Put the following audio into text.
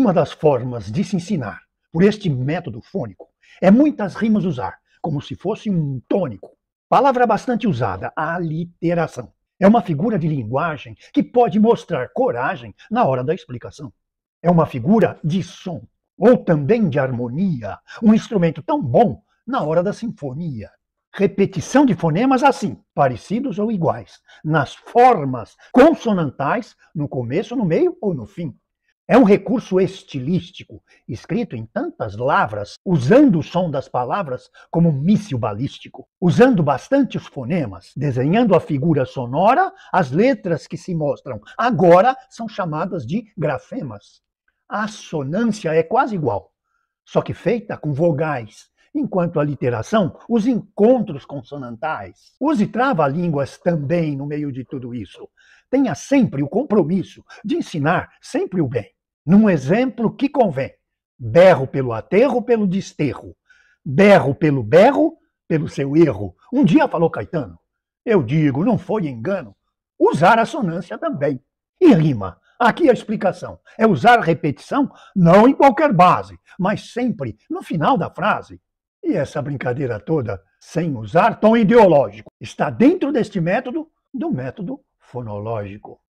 Uma das formas de se ensinar por este método fônico é muitas rimas usar, como se fosse um tônico. Palavra bastante usada, aliteração. É uma figura de linguagem que pode mostrar coragem na hora da explicação. É uma figura de som, ou também de harmonia, um instrumento tão bom na hora da sinfonia. Repetição de fonemas assim, parecidos ou iguais, nas formas consonantais, no começo, no meio ou no fim. É um recurso estilístico, escrito em tantas lavras, usando o som das palavras como um míssil balístico, usando bastante os fonemas, desenhando a figura sonora, as letras que se mostram agora são chamadas de grafemas. A assonância é quase igual, só que feita com vogais, enquanto a literação, os encontros consonantais. Use trava-línguas também no meio de tudo isso. Tenha sempre o compromisso de ensinar sempre o bem num exemplo que convém. Berro pelo aterro, pelo desterro. Berro pelo berro, pelo seu erro. Um dia falou Caetano. Eu digo, não foi engano. Usar assonância também. E rima. Aqui a explicação. É usar repetição não em qualquer base, mas sempre no final da frase. E essa brincadeira toda, sem usar tom ideológico, está dentro deste método do método fonológico.